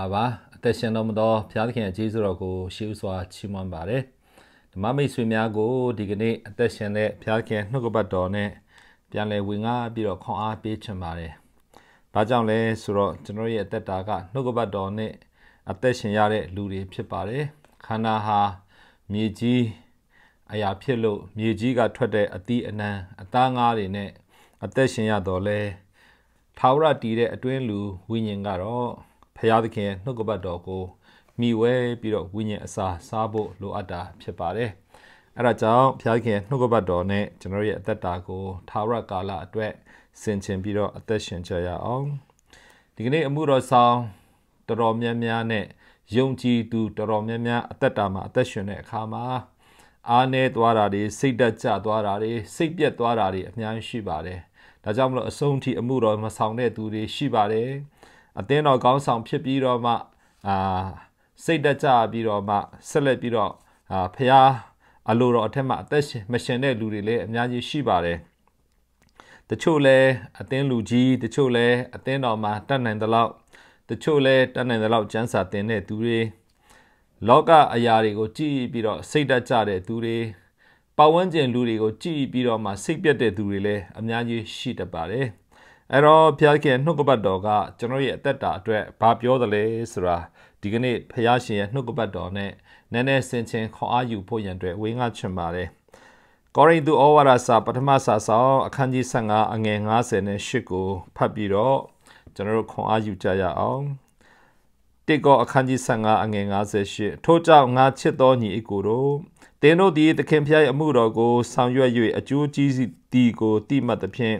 လာပါအသက်ရှင်တော်မူသောဘုရားသခင်ရဲ့ကျေးဇူးတော်ကိုရှေးဥစွာချီးမွမ်းပါတယ်ဓမ္မမိတ်ဆွေများကိုဒီကနေ့အသက်ရှင်တဲ့ဘုရားသခင်နှုတ်ကပတ်တော်နဲ့ပြန်လည်ဝင်ငါပြီးတော့ခွန်အားပေးချင်ပါတယ်ဘာကြောင့်လဲဆိုတော့ကျွန်တော်ရဲ့အသက်တာကနှုတ်ကပတ်တော်နဲ့အသက်ရှင်ရတဲ့လူတွေဖြစ်ပါတယ်ခန္ဓာဟာမြေကြီးအရာဖြစ်လို့မြေကြီးကထွက်တဲ့အသီးအနှံအသားငါးတွေနဲ့အသက်ရှင်ရတော့လဲထာဝရတည်တဲ့အတွင်းလူဝိညာဉ်ကတော့ဖရာသခင်နှုတ်ကပတ်တော်ကိုမိဝဲပြီးတော့ဝိညာဉ်အစာစားဖို့လိုအပ်တာ ဖြစ်ပါတယ်။အဲဒါကြောင့်ဖရာသခင်နှုတ်ကပတ်တော်နဲ့ကျွန်တော်ရဲ့အသက်တာကိုသာရကာလအတွက်ဆင်ခြင်ပြီးတော့အသက်ရှင်ကြရအောင်။ဒီကနေ့အမှုတော်ဆောင်တော်တော်များများနဲ့ယုံကြည်သူတော်တော်များများအသက်တာမှာအသက်ရှင်တဲ့အခါမှာအားနည်းသွားတာတွေစိတ်တက်ကြသွားတာတွေစိတ်ပြက်သွားတာတွေအများကြီးရှိပါတယ်။ဒါကြောင့်မလို့အဆုံးထိအမှုတော်မဆောင်တဲ့သူတွေရှိပါတယ်။အသင်းတော်ကောင်းဆောင်ဖြစ်ပြီးတော့မှအာစိတ်တကြပြီးတော့မှဆက်လက်ပြီးတော့အာဖျားအလိုတော်အထက်မှာအသက်ရှင်မရှင်တဲ့လူတွေလည်းအများကြီးရှိပါတယ်တချို့လဲအသင်းလူကြီးတချို့လဲအသင်းတော်မှာတတ်နိုင်သလောက်တချို့လဲတတ်နိုင်သလောက်ကျမ်းစာသင်တဲ့သူတွေလောကအရာတွေကိုကြည့်ပြီးတော့စိတ်တကြတဲ့သူတွေပတ်ဝန်းကျင်လူတွေကိုကြည့်ပြီးတော့မှ စိတ်ပြတ်တဲ့သူတွေလည်းအများကြီးရှိတတ်ပါတယ်။အဲ့တော့ဘုရားခင်နှုတ်ကပတ်တော်ကကျွန်တော်ရဲ့အသက်တာအတွက်ဘာပြောသလဲဆိုတာဒီကနေ့ဘုရားရှင်ရဲ့နှုတ်ကပတ်တော်နဲ့နည်းနည်းဆင်ခြင်ခေါ်အားယူဖို့ရန်အတွက်ဝေငှချင်ပါတယ်ကောရိန္သုဩဝါဒစာပထမစာဆောင်အခန်းကြီး15အငယ်90နဲ့8ကိုဖတ်ပြီးတော့ကျွန်တော်တို့ခွန်အားယူကြရအောင်တေကောအခန်းကြီး15အငယ်58ထို့ကြောင့်ငါချစ်တော်ညီအကိုတို့သင်တို့သည်သခင်ဖျားရဲ့အမှုတော်ကိုဆောင်ရွက်၍အကျိုးကြီးသည့်ကိုတိမှတ်သဖြင့်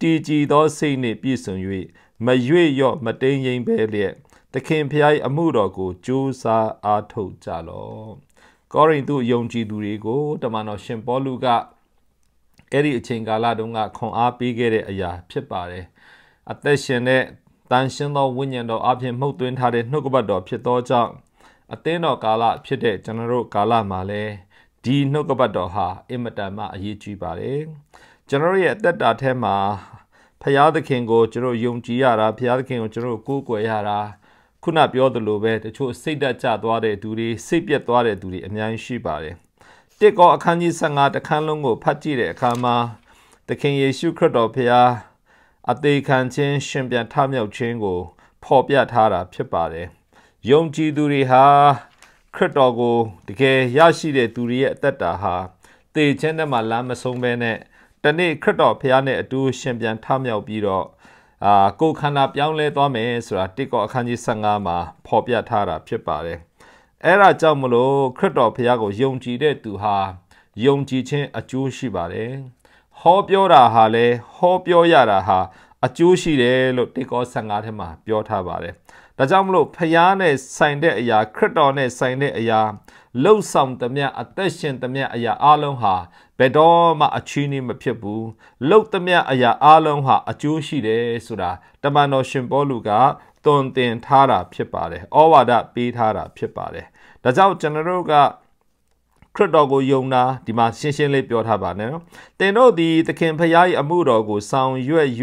တည်ကြည်သောစိတ်နှင့်ပြည့်စုံ၍မရွေ့ရော့မတိမ်ငိမ်ပဲလျက်သခင်ဖျား၏အမှုတော်ကိုကြိုးစားအားထုတ်ကြလော့ကောရိန္သုယုံကြည်သူတွေကိုတမန်တော်ရှင်ပေါလုကအဲ့ဒီအချိန်ကာလတုန်းကခွန်အားပေးခဲ့တဲ့အရာဖြစ်ပါတယ်အသက်ရှင်တဲ့တန်ရှင်းသောဝိညာဉ်တော်အပြင်မှုတ်သွင်းထားတဲ့နှုတ်ကပတ်တော်ဖြစ်သောကြောင့်အသင်းတော်ကာလဖြစ်တဲ့ကျွန်တော်တို့ကာလမှာလည်းဒီနှုတ်ကပတ်တော်ဟာအင်မတန်မှအရေးကြီးပါတယ်ကျွန်တော်ရဲ့အသက်တာထဲမှာဖရာသခင်ကိုကျွန်တော်ယုံကြည်ရတာဖရာသခင်ကိုကျွန်တော်ကိုးကွယ်ရတာခုနပြောသလိုပဲတချို့စိတ်တက်ကြသွားတဲ့သူတွေစိတ်ပြတ်သွားတဲ့သူတွေအများကြီးရှိပါတယ်တစ်ကောအခန်းကြီး15တခန်းလုံးကိုဖတ်ကြည့်တဲ့အခါမှာသခင်ယေရှုခရစ်တော်ဖရာအသေးခံခြင်းရှင်ပြန်ထမြောက်ခြင်းကိုဖော်ပြထားတာဖြစ်ပါတယ်ယုံကြည်သူတွေဟာခရစ်တော်ကိုတကယ်ရရှိတဲ့သူတွေရဲ့အသက်တာဟာသေခြင်းနဲ့မှလမ်းမဆုံးဘဲနဲ့တနေ့ခရစ်တော်ဖခင်နဲ့အတူရှင်ပြန်ထမြောက်ပြီးတော့အာကိုခန္ဓာပြောင်းလဲသွားမယ်ဆိုတာတိကောအခန်းကြီး15မှာဖော်ပြထားတာဖြစ်ပါတယ်အဲ့ဒါကြောင့်မလို့ခရစ်တော်ဖခင်ကိုယုံကြည်တဲ့သူဟာယုံကြည်ခြင်းအကျိုးရှိပါတယ်ဟောပြောတာဟာလဲဟောပြောရတာဟာအကျိုးရှိတယ်လို့တိကော15ထဲမှာပြောထားပါတယ်ဒါကြောင့်မလို့ဖခင်နဲ့ဆိုင်တဲ့အရာခရစ်တော်နဲ့ဆိုင်တဲ့အရာလှုပ်ဆောင်သမျှအသက်ရှင်သမျှအရာအလုံးဟာဘယ်တော့မှ အချီးနှီးမဖြစ်ဘူးလှုပ်သမျှအရာအလုံးဟာအကျိုးရှိတယ်ဆိုတာတမန်တော်ရှင်ပေါလုကတွင်တင်ထားတာဖြစ်ပါတယ်ဩဝါဒပေးထားတာဖြစ်ပါတယ်ဒါကြောင့်ကျွန်တော်တို့ကခရစ်တော်ကိုယုံတာဒီမှာရှင်းရှင်းလေးပြောထားပါနဲ့နော်။သင်တို့သည်သခင်ဖရာ၏အမှုတော်ကိုဆောင်ရွက်၍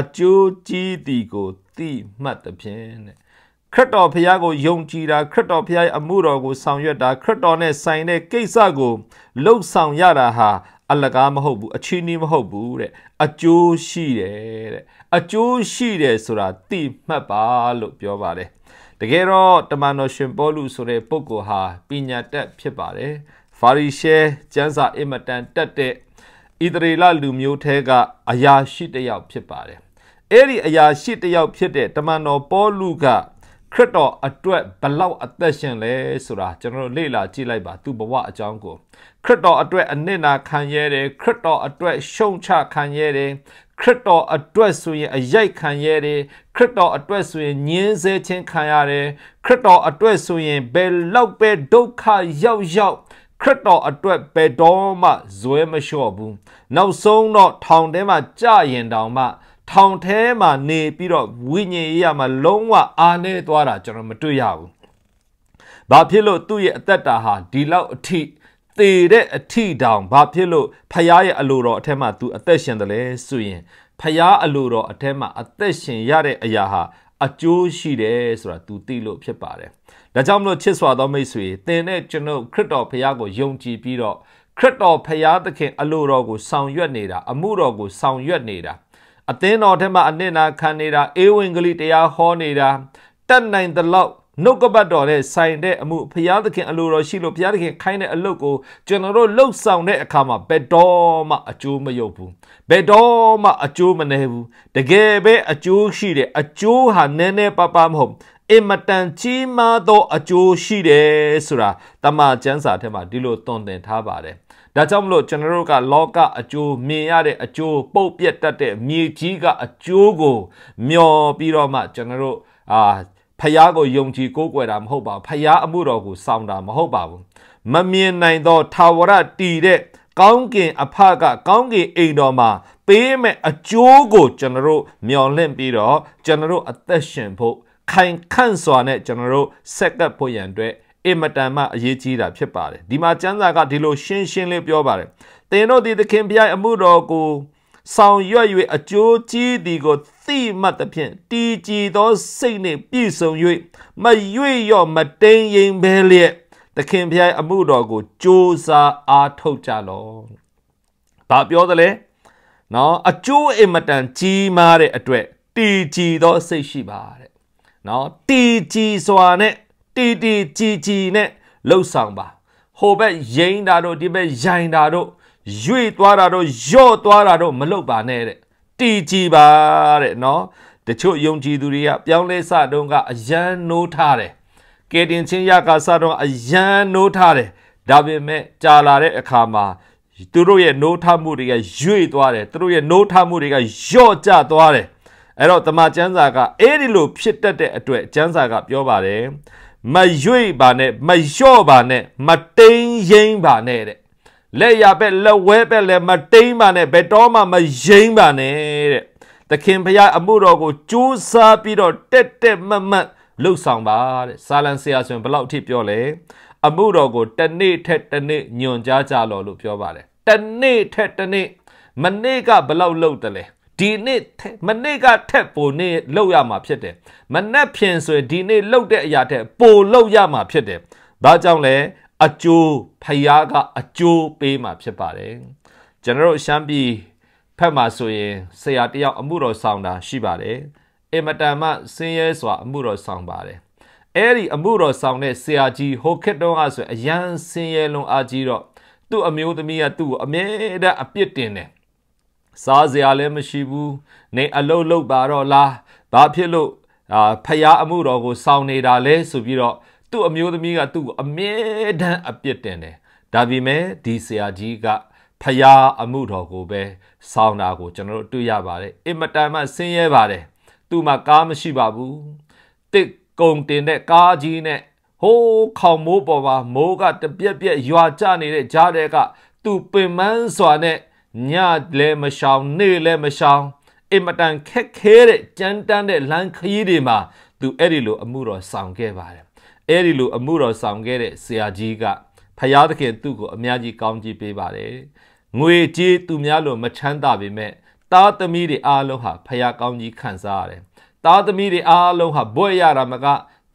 အကျိုးကြီးသည်ကိုသိမှတ်သဖြင့်တဲ့ခရစ်တော်ဖျားကိုယုံကြည်တာခရစ်တော်ဖျားရဲ့အမှုတော်ကိုဆောင်ရွက်တာခရစ်တော်နဲ့ဆိုင်တဲ့ကိစ္စကိုလှုပ်ဆောင်ရတာဟာအလကားမဟုတ်ဘူးအချင်းနီးမဟုတ်ဘူးတဲ့အကျိုးရှိတယ်တဲ့အကျိုးရှိတယ်ဆိုတာသိမှတ်ပါလို့ပြောပါတယ်တကယ်တော့တမန်တော်ရှင်ပေါလုဆိုတဲ့ပုဂ္ဂိုလ်ဟာပညာတတ်ဖြစ်ပါတယ်ဖာရိရှဲကျမ်းစာအင်မတန်တတ်တဲ့ဣသရေလလူမျိုးထဲကအရာရှိတစ်ယောက်ဖြစ်ပါတယ်အဲ့ဒီအရာရှိတစ်ယောက်ဖြစ်တဲ့တမန်တော်ပေါလုကခရစ်တော်အတွက်ဘလောက်အသက်ရှင်လဲဆိုတာကျွန်တော်လေ့လာကြည့်လိုက်ပါသူ့ဘဝအကြောင်းကိုခရစ်တော်အတွက်အနစ်နာခံရတယ်ခရစ်တော်အတွက်ရှုံချခံရတယ်ခရစ်တော်အတွက်ဆိုရင်အရိုက်ခံရတယ်ခရစ်တော်အတွက်ဆိုရင်ညင်းဆဲခြင်းခံရတယ်ခရစ်တော်အတွက်ဆိုရင်ဘယ်လောက်ပဲဒုက္ခရောက်ရောက်ခရစ်တော်အတွက်ဘယ်တော့မှဇွဲမလျှော့ဘူးနောက်ဆုံးတော့ထောင်ထဲမှာကြာရင်တောင်မှထောင်ထဲမှာနေပြီးတော့ဝိညာဉ်ရေးရမှာ လုံးဝအားနေသွားတာကျွန်တော်မတွေ့ရဘူး။ဘာဖြစ်လို့သူ့ရဲ့အသက်တာဟာဒီလောက်အထိသေတဲ့အထိတောင်ဘာဖြစ်လို့ဖခင်ရဲ့အလိုတော်အထက်မှာသူ အသက်ရှင်တယ်လဲဆိုရင်ဖခင်အလိုတော်အထက်မှာအသက်ရှင်ရတဲ့အရာဟာအကျိုးရှိတယ်ဆိုတာ तू သိလို့ဖြစ်ပါတယ်။ဒါကြောင့်မလို့ချစ်စွာသောမိတ်ဆွေသင်နဲ့ကျွန်ုပ်ခရစ်တော်ဖခင်ကိုယုံကြည်ပြီးတော့ခရစ်တော်ဖခင်သခင်အလိုတော်ကိုဆောင်ရွက်နေတာအမှုတော်ကိုဆောင်ရွက်နေတာအသင်းတော်ထဲမှာအနစ်နာခံနေတာအေးဝင်ကလေးတရားဟောနေတာတတ်နိုင်သလောက်နှုတ်ကပတ်တော်နဲ့ဆိုင်တဲ့အမှုဘုရားသခင်အလိုတော်ရှိလို့ဘုရားသခင်ခိုင်းတဲ့အလုပ်ကိုကျွန်တော်တို့လှုပ်ဆောင်တဲ့အခါမှာဘယ်တော့မှအကျိုးမရောက်ဘူးဘယ်တော့မှအကျိုးမနေဘူးတကယ်ပဲအကျိုးရှိတယ်အကျိုးဟာနည်းနည်းပါးပါးမဟုတ်အင်မတန်ကြီးမားသော အကျိုးရှိတယ်ဆိုတာတမန်ကျမ်းစာထဲမှာဒီလိုသွန်သင်ထားပါတယ်။ဒါကြောင့်မလို့ကျွန်တော်တို့ကလောကအကျိုးမြင်ရတဲ့အကျိုးပုတ်ပြတ်တတ်တဲ့မြေကြီးကအကျိုးကို မျောပြီးတော့မှကျွန်တော်တို့အာဖျားကိုယုံကြည်ကိုးကွယ်တာမဟုတ်ပါဘူး။ဖျားအမှုတော်ကိုစောင့်တာမဟုတ်ပါဘူး။မမြင်နိုင်သော ထာဝရတည်တဲ့ကောင်းကင်အဖကကောင်းကင်အိမ်တော်မှာပေးမဲ့အကျိုးကိုကျွန်တော်တို့မျှော်လင့်ပြီးတော့ကျွန်တော်တို့အသက်ရှင်ဖို့ခိုင်ခန့်စွာနဲ့ကျွန်တော်တို့ဆက်ကပ်ဖို့ရန်အတွက်အင်မတန်မှအရေးကြီးတာဖြစ်ပါတယ်ဒီမှာကျမ်းစာကဒီလို ရှင်းရှင်းလေးပြောပါတယ်သင်တို့ဒီသခင်ဘုရားအမှုတော်ကိုဆောင်ရွက်၍အကျိုးကြီးသည်ကိုသိမှတ်သဖြင့်တည်ကြည်သောစိတ်နှင့်ပြည့်စုံ၍မရွေ့ရော့မတိမ်ရင်ပဲလျက်သခင်ဘုရားအမှုတော်ကိုကြိုးစားအားထုတ်ကြလော့။ဘာပြောသလဲ။နော်အကျိုးအင်မတန်ကြီးမားတဲ့အတွက်တည်ကြည်သောစိတ်ရှိပါတဲ့နော်တီကြီးစွာနဲ့တီတီကြီးကြီးနဲ့လှုပ်ဆောင်ပါဟိုဘက်ရိမ့်တာတို့ဒီဘက်ရိုင်တာတို့ရွေ့သွားတာတို့ယော့သွားတာတို့မလုပ်ပါနဲ့တဲ့တီကြီးပါတဲ့နော်တချို့ယုံကြည်သူတွေကပြောင်းလဲစတုန်းကအယံနိုးထားတယ်ကေတင်ချင်းရကစတုန်းအယံနိုးထားတယ်ဒါပေမဲ့ကြာလာတဲ့အခါမှာသူတို့ရဲ့နိုးထမှုတွေကရွေ့သွားတယ်သူတို့ရဲ့နိုးထမှုတွေကယော့ကျသွားတယ်အဲ့တော့တမန်ကျမ်းစာကအဲ့ဒီလိုဖြစ်တတ်တဲ့အတွက်ကျမ်းစာကပြောပါတယ်မရွေ့ပါနဲ့မလျှော့ပါနဲ့မတိန်ရင်ပါနဲ့တဲ့လက်ရပဲလက်ဝဲပဲလည်းမတိန်ပါနဲ့ဘယ်တော့မှမရင်ပါနဲ့တဲ့သခင်ဖရာအမှုတော်ကိုကြိုးစားပြီးတော့တက်တက်မတ်မတ်လှုပ်ဆောင်ပါတဲ့စာလန်ဆရာဆိုရင်ဘလောက်အထိပြောလဲအမှုတော်ကိုတနေ့ထက်တနေ့ညွန်ကြားကြလော်လို့ပြောပါတယ်တနေ့ထက်တနေ့မနေ့ကဘလောက်လှုပ်တယ်လဲဒီနေ့မနေ့ကထက်ပိုနေ့လောက်ရမှာဖြစ်တယ်မနက်ဖြန်ဆိုဒီနေ့လောက်တဲ့အရာထက်ပိုလောက်ရမှာဖြစ်တယ်ဒါကြောင့်လဲအကျိုးဖယားကအကျိုးပေးမှာဖြစ်ပါတယ်ကျွန်တော်တို့ရှမ်းပြည်ဖက်မှာဆိုရင်ဆရာတယောက်အမှုတော်ဆောင်တာရှိပါတယ်အင်မတန်မှဆင်းရဲစွာအမှုတော်ဆောင်ပါတယ်အဲ့ဒီအမှုတော်ဆောင်တဲ့ဆရာကြီးဟိုခက်တော့ကဆိုအရန်ဆင်းရဲလွန်အားကြီးတော့သူ့အမျိုးသမီးကသူ့ကိုအမြဲတမ်းအပြစ်တင်တယ်စားစရာလည်းမရှိဘူးနေအလုတ်လုတ်ပါတော့လားဘာဖြစ်လို့အာဖျားအမှုတော်ကိုစောင့်နေတာလဲဆိုပြီးတော့သူ့အမျိုးသမီးကသူ့ကိုအမြဲတမ်းအပြစ်တင်တယ်ဒါပေမဲ့ဒီဆရာကြီးကဖျားအမှုတော်ကိုပဲစောင့်တာကိုကျွန်တော်တို့တွေ့ရပါတယ်အင်မတန်မှဆင်းရဲပါတယ်သူ့မှာကားမရှိပါဘူးတစ်ကုံတင်တဲ့ကားကြီးနဲ့ဟိုးခေါင်မိုးပေါ်မှာမိုးကတပြက်ပြက်ရွာကျနေတဲ့ကြားတဲ့ကသူ့ပင်မန်းစွာနဲ့ညလည်းမရှောင်နေ့လည်းမရှောင်အင်မတန်ခက်ခဲတဲ့ကြမ်းတမ်းတဲ့လမ်းခရီးတွေမှာ သူအဲ့ဒီလို အမှုတော်ဆောင်ခဲ့ပါတယ်အဲ့ဒီလိုအမှုတော်ဆောင်ခဲ့တဲ့ဆရာကြီးကဖယားသခင်သူ့ကိုအများကြီးကောင်းချီးပေးပါတယ်ငွေကြေးသူများလို မချမ်းသာပေမဲ့သားသမီးတွေအားလုံးဟာဖယားကောင်းကြီးခံစားရတယ်သားသမီးတွေအားလုံးဟာဘွဲ့ရတာမက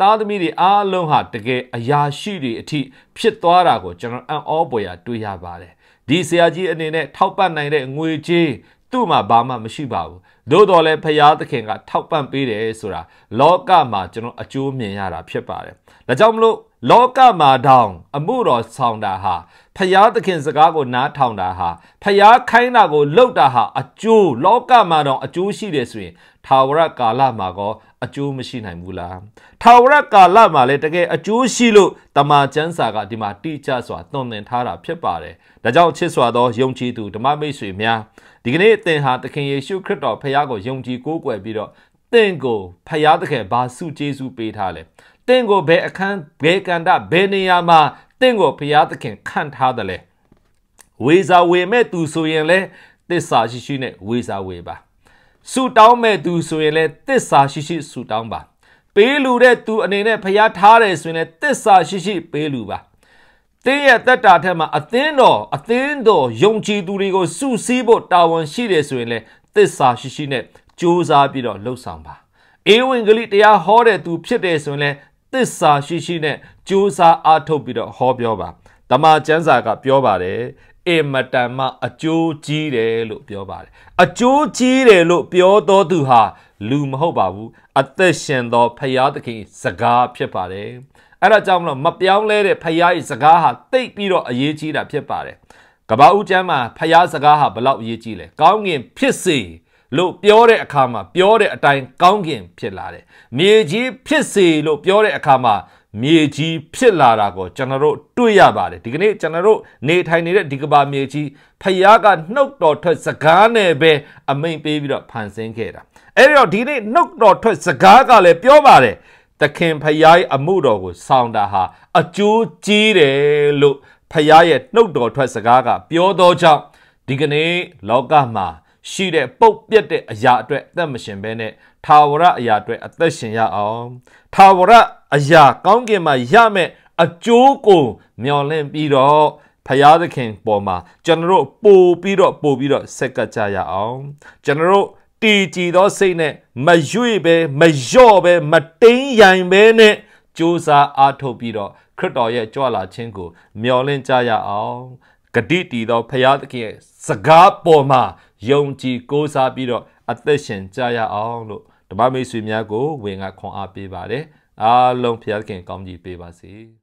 သားသမီးတွေအားလုံးဟာတကယ်အရာရှိတွေအထိ ဖြစ်သွားတာကိုကျွန်တော်အံ့ဩပွေရတွေ့ရပါတယ်ဒီဆရာကြီးအနေနဲ့ထောက်ပံ့နိုင်တဲ့ငွေကြေးသူ့မှာဘာမှမရှိပါဘူးသို့တော်လည်းဖရာသခင်ကထောက်ပံ့ပေးတယ်ဆိုတာလောကမှာကျွန်တော်အကျိုးမြင်ရတာဖြစ်ပါတယ်ဒါကြောင့်မလို့လောကမှာတောင်အမှုတော်ဆောင်တာဟာဖျားသခင်စကားကိုနားထောင်တာဟာဖျားခိုင်းတာကိုလှုပ်တာဟာအကျိုးလောကမှာတောင်အကျိုးရှိတယ်ဆိုရင်ထာဝရကာလမှာကောအကျိုးမရှိနိုင်ဘူးလားထာဝရကာလမှာလည်းတကယ်အကျိုးရှိလို့တမန်ကျမ်းစာကဒီမှာတိကျစွာသွန်သင်ထားတာဖြစ်ပါတယ်ဒါကြောင့်ချစ်စွာသောယုံကြည်သူဓမ္မမိတ်ဆွေများဒီကနေ့သင်ဟာသခင်ယေရှုခရစ်တော်ဖခင်ကိုယုံကြည်ကိုးကွယ်ပြီးတော့တင့်ကိုဖျားသခင်ဘာစုကျေးဇူးပေးထားလဲတင့်ကိုဘယ်အခန်းဘယ်ကန္တဘယ်နေရာမှာတင့်ကိုဖျားသခင်ခန့်ထားတယ်လဲဝေစာဝေမဲ့သူဆိုရင်လဲတစ္ဆာရှိရှိနဲ့ဝေစာဝေပါဆူတောင်းမဲ့သူဆိုရင်လည်းတစ္ဆာရှိရှိဆူတောင်းပါပေးလူတဲ့သူအနေနဲ့ဖျားထားတယ်ဆိုရင်လည်းတစ္ဆာရှိရှိပေးလူပါတင်းရဲ့တက်တာထက်မှာအသင်းတော်အသင်းတော်ယုံကြည်သူတွေကိုစုစည်းဖို့တာဝန်ရှိတယ်ဆိုရင်လည်းတစ္ဆာရှိရှိနဲ့စူးစမ်းပြီးတော့လှုပ်ဆောင်ပါအေဝင်ဂလိတရားဟောတဲ့သူဖြစ်တယ်ဆိုရင်လည်းတစ္ဆာရှိရှိနဲ့စူးစမ်းအားထုတ်ပြီးတော့ဟောပြောပါတမန်ကျမ်းစာကပြောပါတယ်အင်မတန်မှအကျိုးကြီးတယ်လို့ပြောပါတယ်အကျိုးကြီးတယ်လို့ပြောတော်သူဟာလူမဟုတ်ပါဘူးအသက်ရှင်သောဖရာသခင်စကားဖြစ်ပါတယ်အဲ့ဒါကြောင့်မလို့မပြောင်းလဲတဲ့ဖရာရဲ့စကားဟာတိတ်ပြီးတော့အရေးကြီးတာဖြစ်ပါတယ်ကဘာဦးကျမ်းမှာဖရာစကားဟာဘလောက်အရေးကြီးလဲကောင်းကင်ဖြစ်စေလို့ပြောတဲ့အခါမှာပြောတဲ့အတိုင်းကောင်းကင်ဖြစ်လာတယ်။မြေကြီးဖြစ်စေလို့ပြောတဲ့အခါမှာမြေကြီးဖြစ်လာတာကိုကျွန်တော်တို့တွေ့ရပါတယ်ဒီကနေ့ကျွန်တော်တို့နေထိုင်နေတဲ့ဒီကဘာမြေကြီးဖယားကနှုတ်တော်ထွက်စကားနဲ့ပဲအမိန်ပေးပြီးတော့ဖန်ဆင်းခဲ့တာအဲ့တော့ဒီနေ့နှုတ်တော်ထွက်စကားကလည်းပြောပါတယ်သခင်ဖယားရဲ့အမှုတော်ကိုဆောင်တာဟာအကျိုးကြီးတယ်လို့ဖယားရဲ့နှုတ်တော်ထွက်စကားကပြောသောကြောင့်ဒီကနေ့လောကမှာရှိတဲ့ပုတ်ပြက်တဲ့အရာအတွက်အသက်မရှင်ဘဲနဲ့ထာဝရအရာအတွက်အသက်ရှင်ရအောင်ထာဝရအရာကောင်းကင်မှာရမယ်အကျိုးကို မျှော်လင့်ပြီးတော့ဖရာသခင်ပေါ်မှာကျွန်တော်တို့ပို့ပြီးတော့ပို့ပြီးတော့ဆက်ကပ်ကြရအောင်ကျွန်တော်တို့တည်ကြည်သောစိတ်နဲ့မရွေ့ပဲမလျော့ပဲမတိမ်ရိုင်ပဲနဲ့ကြိုးစားအားထုတ်ပြီးတော့ခရစ်တော်ရဲ့ကြွလာခြင်းကိုမျှော်လင့်ကြရအောင်ဂတိတည်သော ဖရာသခင်ရဲ့စကားပေါ်မှာယုံကြည်ကိုးစားပြီးတော့အသက်ရှင်ကြရအောင်လို့ဓမ္မမိတ်ဆွေများကို ဝင်ကခွန်အားပေးပါတယ်အားလုံးဖျားခင်ကောင်းကြီးပေးပါစေ။